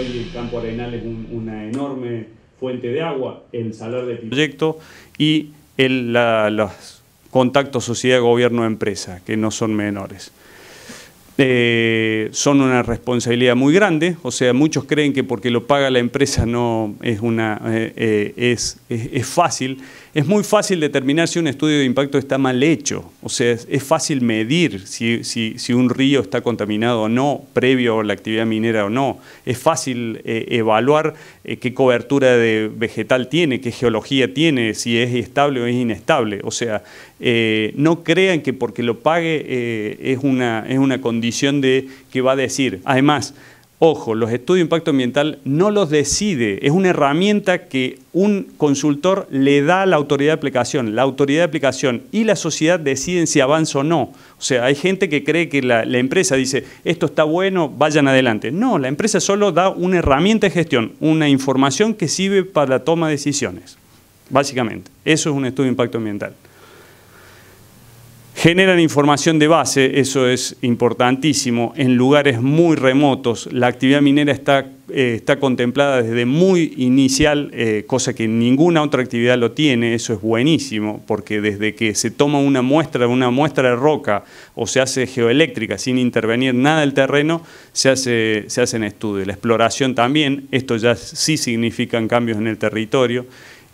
hoy el campo arenal es una enorme fuente de agua, el salar del proyecto y el, los contactos sociedad, gobierno, empresa, que no son menores. Eh, son una responsabilidad muy grande, o sea, muchos creen que porque lo paga la empresa eh, eh, es, es fácil. Es muy fácil determinar si un estudio de impacto está mal hecho, o sea, es fácil medir si, un río está contaminado o no, previo a la actividad minera o no. Es fácil eh, evaluar eh, qué cobertura de vegetal tiene, qué geología tiene, si es estable o es inestable. O sea, eh, no crean que porque lo pague es, una, es una condición de que va a decir. Además, Ojo, los estudios de impacto ambiental no los decide, es una herramienta que un consultor le da a la autoridad de aplicación. La autoridad de aplicación y la sociedad deciden si avanza o no. O sea, hay gente que cree que la, la empresa dice, esto está bueno, vayan adelante. No, la empresa solo da una herramienta de gestión, una información que sirve para la toma de decisiones. Básicamente, eso es un estudio de impacto ambiental. Generan información de base, eso es importantísimo, en lugares muy remotos. La actividad minera está, eh, está contemplada desde muy inicial, eh, cosa que ninguna otra actividad lo tiene, eso es buenísimo, porque desde que se toma una muestra, una muestra de roca o se hace geoeléctrica sin intervenir nada del terreno, se, hace, se hacen estudios. La exploración también, esto ya sí significa cambios en el territorio,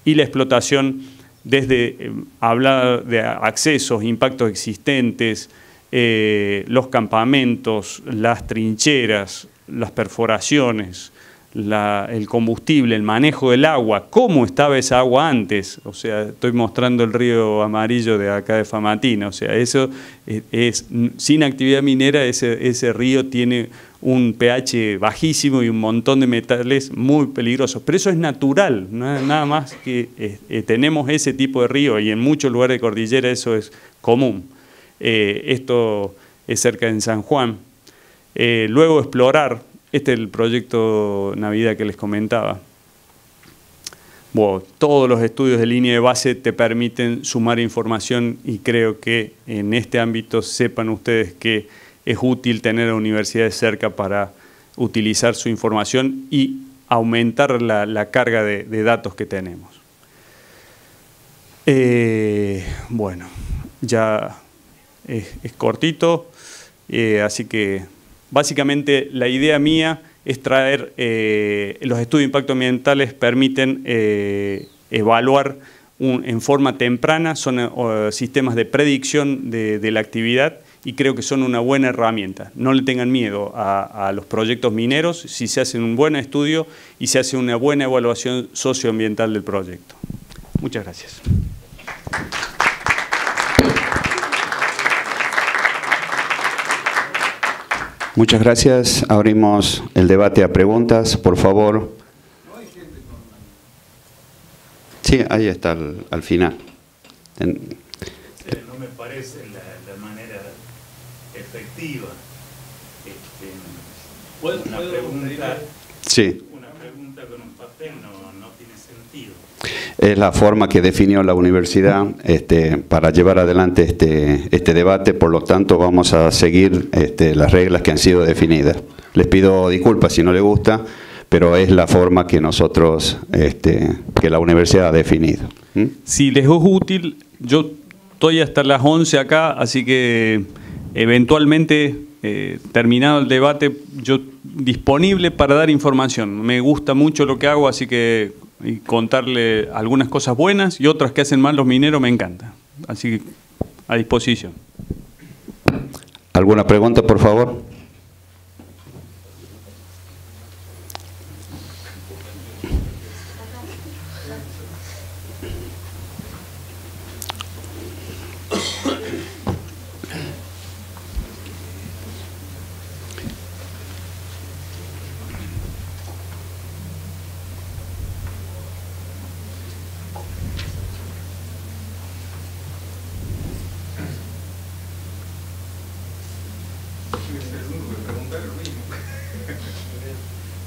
y la explotación desde eh, hablar de accesos, impactos existentes, eh, los campamentos, las trincheras, las perforaciones, el combustible, el manejo del agua, cómo estaba esa agua antes, o sea, estoy mostrando el río amarillo de acá de Famatina, o sea, eso es, sin actividad minera ese río tiene un pH bajísimo y un montón de metales muy peligrosos. Pero eso es natural, nada más que eh, eh, tenemos ese tipo de río y en muchos lugares de cordillera eso es común. Eh, esto es cerca en San Juan. luego explorar, este es el proyecto Navidad que les comentaba. todos los estudios de línea de base te permiten sumar información y creo que en este ámbito sepan ustedes que es útil tener a universidades cerca para utilizar su información y aumentar la, carga de, datos que tenemos. Eh, bueno, ya es, cortito, eh, así que básicamente la idea mía es traer, eh, los estudios de impacto ambientales permiten evaluar en forma temprana, son sistemas de predicción de, de la actividad y creo que son una buena herramienta. No le tengan miedo a, los proyectos mineros si se hace un buen estudio y se hace una buena evaluación socioambiental del proyecto. Muchas gracias. Muchas gracias. Abrimos el debate a preguntas. Por favor. Sí, ahí está, al, final. Este, sí. una pregunta con un no, tiene sentido. Es la forma que definió la universidad este, para llevar adelante este, este debate, por lo tanto vamos a seguir este, las reglas que han sido definidas. Les pido disculpas si no les gusta, pero es la forma que nosotros, este, que la universidad ha definido. ¿Mm? Si les es útil, yo estoy hasta las 11 acá, así que... Eventualmente, eh, terminado el debate, yo disponible para dar información. Me gusta mucho lo que hago, así que contarle algunas cosas buenas y otras que hacen mal los mineros me encanta. Así que a disposición. ¿Alguna pregunta, por favor?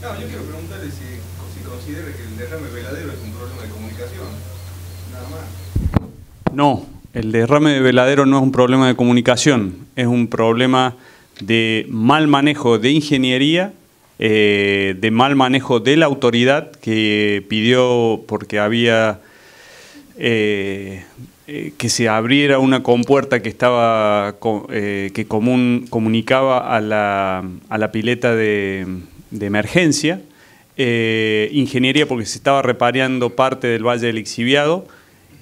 No, yo quiero preguntarle si, considera que el derrame veladero es un problema de comunicación. Nada más. No, el derrame de veladero no es un problema de comunicación, es un problema de mal manejo de ingeniería, eh, de mal manejo de la autoridad que pidió porque había... Eh, eh, que se abriera una compuerta que eh, que comunicaba a la, pileta de, emergencia, eh, ingeniería porque se estaba repareando parte del Valle del Exhibiado,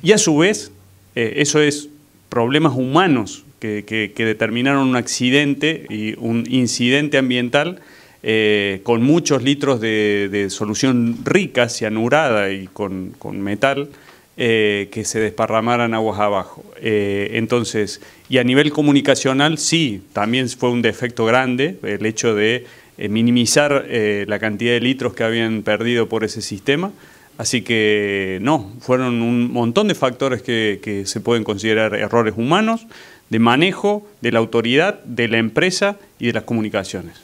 y a su vez, eso es problemas humanos que, determinaron un accidente y un incidente ambiental con muchos litros de, solución rica, cianurada y con metal, eh, que se desparramaran aguas abajo. Eh, entonces, y a nivel comunicacional, sí, también fue un defecto grande el hecho de eh, minimizar la cantidad de litros que habían perdido por ese sistema. Así que no, fueron un montón de factores que, se pueden considerar errores humanos, de manejo, de la autoridad, de la empresa y de las comunicaciones.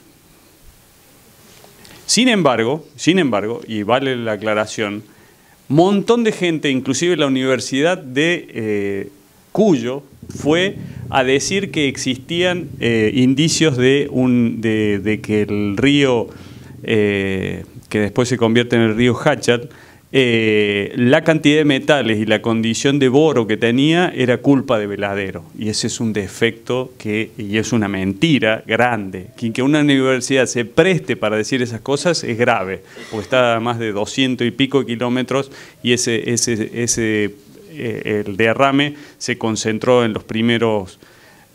Sin embargo, sin embargo, y vale la aclaración, montón de gente, inclusive la Universidad de eh, Cuyo, fue a decir que existían eh, indicios de, un, de, que el río, eh, que después se convierte en el río Hachat, eh, la cantidad de metales y la condición de boro que tenía era culpa de Veladero. Y ese es un defecto que, y es una mentira grande. Que, una universidad se preste para decir esas cosas es grave, porque está a más de 200 y pico kilómetros y ese, ese, eh, el derrame se concentró en los primeros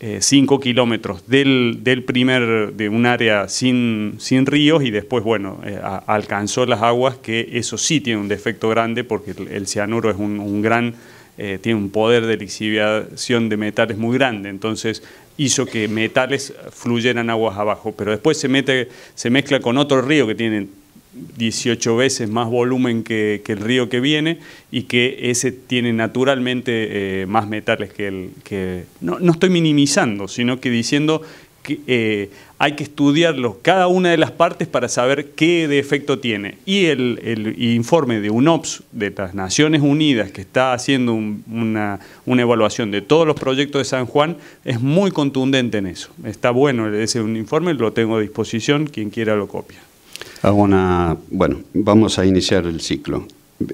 5 eh, kilómetros del, primer, de un área sin, sin ríos y después, bueno, eh, alcanzó las aguas, que eso sí tiene un defecto grande porque el, cianuro es un, gran, eh, tiene un poder de lixiviación de metales muy grande, entonces hizo que metales fluyeran aguas abajo, pero después se, mete, se mezcla con otro río que tiene 18 veces más volumen que, el río que viene y que ese tiene naturalmente eh, más metales que el que... No, estoy minimizando, sino que diciendo que eh, hay que estudiarlo cada una de las partes para saber qué defecto tiene. Y el, informe de UNOPS de las Naciones Unidas, que está haciendo una, evaluación de todos los proyectos de San Juan, es muy contundente en eso. Está bueno ese informe, lo tengo a disposición, quien quiera lo copia. Una, bueno, vamos a iniciar el ciclo.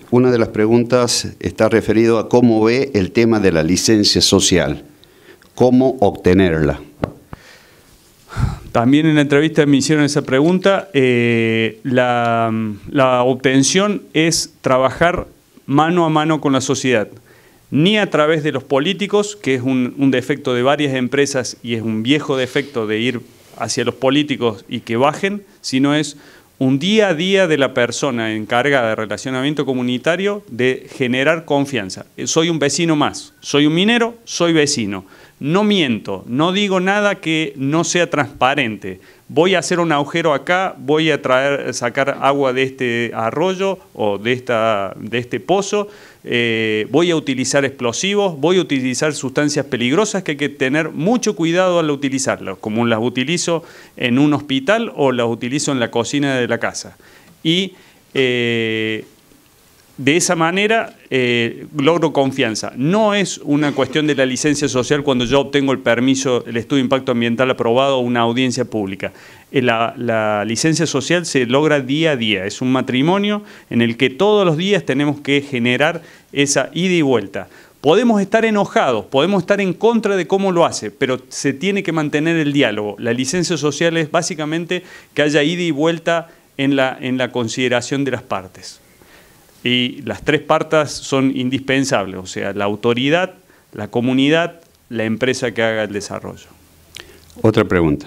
Una de las preguntas está referido a cómo ve el tema de la licencia social, cómo obtenerla. También en la entrevista me hicieron esa pregunta. Eh, la, obtención es trabajar mano a mano con la sociedad, ni a través de los políticos, que es un, defecto de varias empresas y es un viejo defecto de ir hacia los políticos y que bajen, sino es un día a día de la persona encargada de relacionamiento comunitario de generar confianza. Soy un vecino más, soy un minero, soy vecino no miento, no digo nada que no sea transparente. Voy a hacer un agujero acá, voy a traer, sacar agua de este arroyo o de, esta, de este pozo, eh, voy a utilizar explosivos, voy a utilizar sustancias peligrosas que hay que tener mucho cuidado al utilizarlas, como las utilizo en un hospital o las utilizo en la cocina de la casa. Y eh, de esa manera eh, logro confianza. No es una cuestión de la licencia social cuando yo obtengo el permiso, el estudio de impacto ambiental aprobado o una audiencia pública. Eh, la, la, licencia social se logra día a día. Es un matrimonio en el que todos los días tenemos que generar esa ida y vuelta. Podemos estar enojados, podemos estar en contra de cómo lo hace, pero se tiene que mantener el diálogo. La licencia social es básicamente que haya ida y vuelta en la, en la consideración de las partes. Y las tres partes son indispensables, o sea, la autoridad, la comunidad, la empresa que haga el desarrollo. Otra pregunta.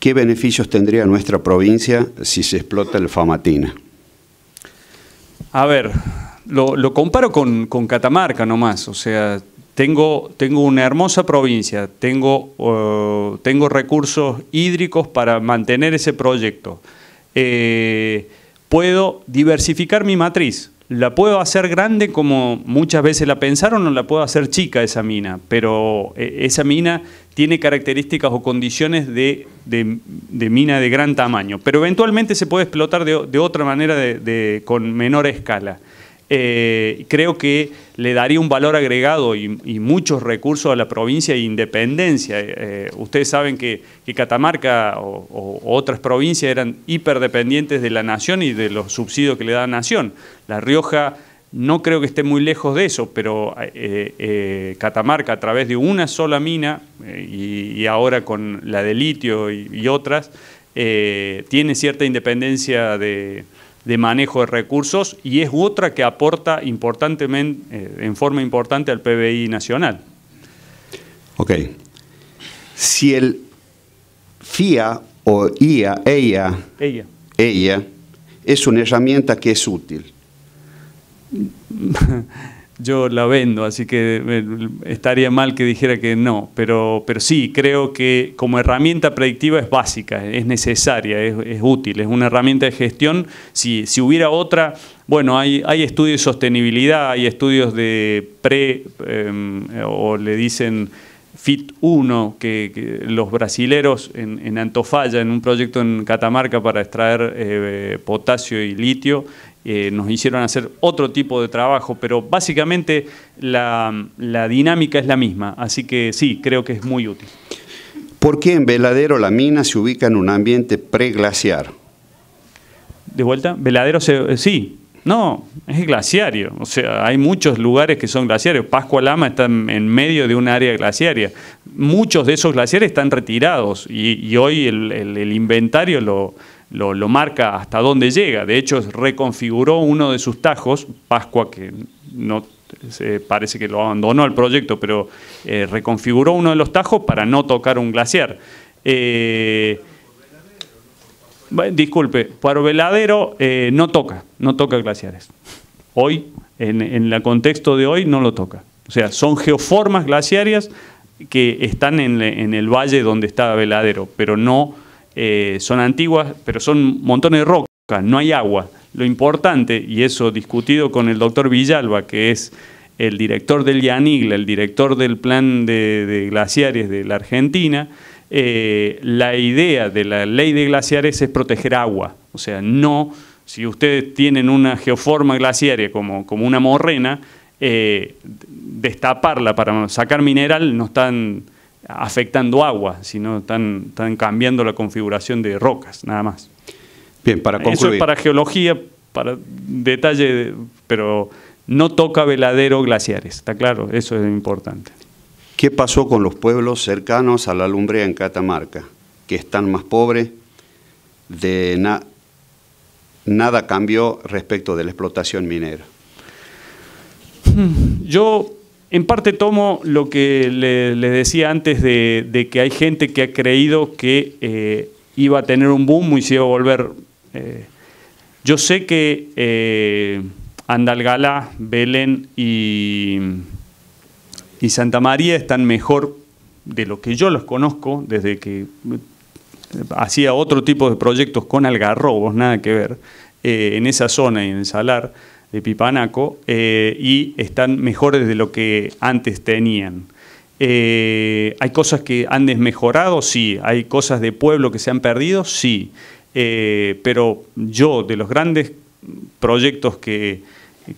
¿Qué beneficios tendría nuestra provincia si se explota el Famatina? A ver, lo, comparo con, Catamarca nomás, o sea, tengo, tengo una hermosa provincia, tengo, eh, tengo recursos hídricos para mantener ese proyecto. Eh, puedo diversificar mi matriz. La puedo hacer grande como muchas veces la pensaron o la puedo hacer chica esa mina, pero eh, esa mina tiene características o condiciones de, de, mina de gran tamaño, pero eventualmente se puede explotar de, de otra manera con menor escala. Eh, creo que le daría un valor agregado y, muchos recursos a la provincia e Independencia. Eh, eh, ustedes saben que, Catamarca o, otras provincias eran hiperdependientes de la Nación y de los subsidios que le da la Nación. La Rioja no creo que esté muy lejos de eso, pero Catamarca a través de una sola mina y, ahora con la de litio y otras, tiene cierta independencia de de manejo de recursos y es otra que aporta importantemente, eh, en forma importante al PBI nacional. Ok. Si el FIA o IA, ella, ella e es una herramienta que es útil. yo la vendo, así que eh, estaría mal que dijera que no, pero, pero sí, creo que como herramienta predictiva es básica, es necesaria, es, útil, es una herramienta de gestión. Si, si hubiera otra, bueno, hay, hay, estudios de sostenibilidad, hay estudios de pre, em, o le dicen FIT1, que, los brasileros en, Antofalla, en un proyecto en Catamarca para extraer eh, potasio y litio, eh, nos hicieron hacer otro tipo de trabajo, pero básicamente la, dinámica es la misma, así que sí, creo que es muy útil. ¿Por qué en Veladero la mina se ubica en un ambiente preglaciar? ¿De vuelta? Veladero eh, sí, no, es glaciario. O sea, hay muchos lugares que son glaciarios. Pascua Lama está en medio de un área glaciaria. Muchos de esos glaciares están retirados y, hoy el inventario lo, lo, marca hasta dónde llega. De hecho, reconfiguró uno de sus tajos, Pascua, que no eh, parece que lo abandonó al proyecto, pero eh, reconfiguró uno de los tajos para no tocar un glaciar. Eh, disculpe, para Veladero no toca, no toca glaciares. Hoy, en, el contexto de hoy, no lo toca. O sea, son geoformas glaciarias que están en, en el valle donde está Veladero, pero no eh, son antiguas, pero son montones de roca, no hay agua. Lo importante, y eso discutido con el doctor Villalba, que es el director del Yanigla, el director del plan de, glaciares de la Argentina, eh, la idea de la ley de glaciares es proteger agua. O sea, no, si ustedes tienen una geoforma glaciaria como, como una morrena, eh, destaparla para sacar mineral no están afectando agua, sino están, cambiando la configuración de rocas, nada más. Bien, para concluir. Eso es para geología, para detalle, pero no toca veladero glaciares, está claro, eso es importante. ¿Qué pasó con los pueblos cercanos a la lumbre en Catamarca, que están más pobres? De nada cambió respecto de la explotación minera. Yo en parte tomo lo que les decía antes de, que hay gente que ha creído que eh, iba a tener un boom y se iba a volver. Eh, yo sé que eh, Andalgalá, Belén y, y, Santa María están mejor de lo que yo los conozco desde que hacía otro tipo de proyectos con algarrobos, nada que ver, en esa zona y en el salar de Pipanaco eh, y están mejores de lo que antes tenían. Eh, ¿Hay cosas que han desmejorado? Sí. ¿Hay cosas de pueblo que se han perdido? Sí. Eh, pero yo, de los grandes proyectos que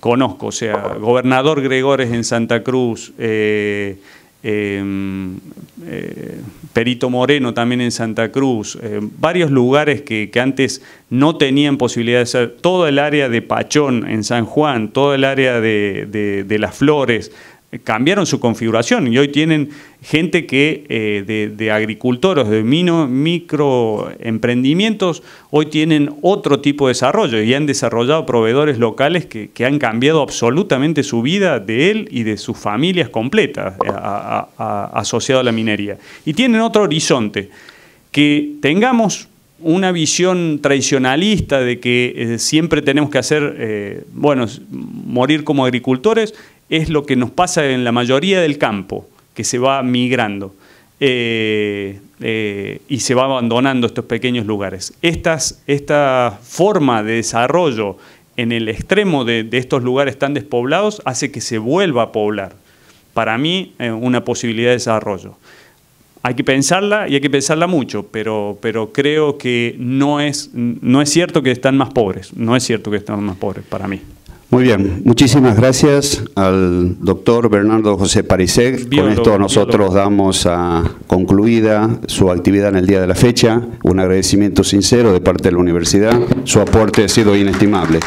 conozco, o sea, gobernador Gregores en Santa Cruz, Em, eh, Perito Moreno también en Santa Cruz, eh, varios lugares que, antes no tenían posibilidad de ser, todo el área de Pachón en San Juan, todo el área de Las Flores, cambiaron su configuración y hoy tienen gente que eh, de, agricultores, de mino, microemprendimientos, hoy tienen otro tipo de desarrollo y han desarrollado proveedores locales que, han cambiado absolutamente su vida de él y de sus familias completas eh, a, asociado a la minería. Y tienen otro horizonte, que tengamos una visión tradicionalista de que eh, siempre tenemos que hacer, bueno, morir como agricultores, es lo que nos pasa en la mayoría del campo, que se va migrando eh, eh, y se va abandonando estos pequeños lugares. esta forma de desarrollo en el extremo de, estos lugares tan despoblados hace que se vuelva a poblar. Para mí, eh, una posibilidad de desarrollo. Hay que pensarla y hay que pensarla mucho, pero, creo que no es, no es cierto que están más pobres, no es cierto que están más pobres para mí. Muy bien, muchísimas gracias al doctor Bernardo José Parisek. Con esto nosotros damos a concluida su actividad en el día de la fecha. Un agradecimiento sincero de parte de la universidad. Su aporte ha sido inestimable.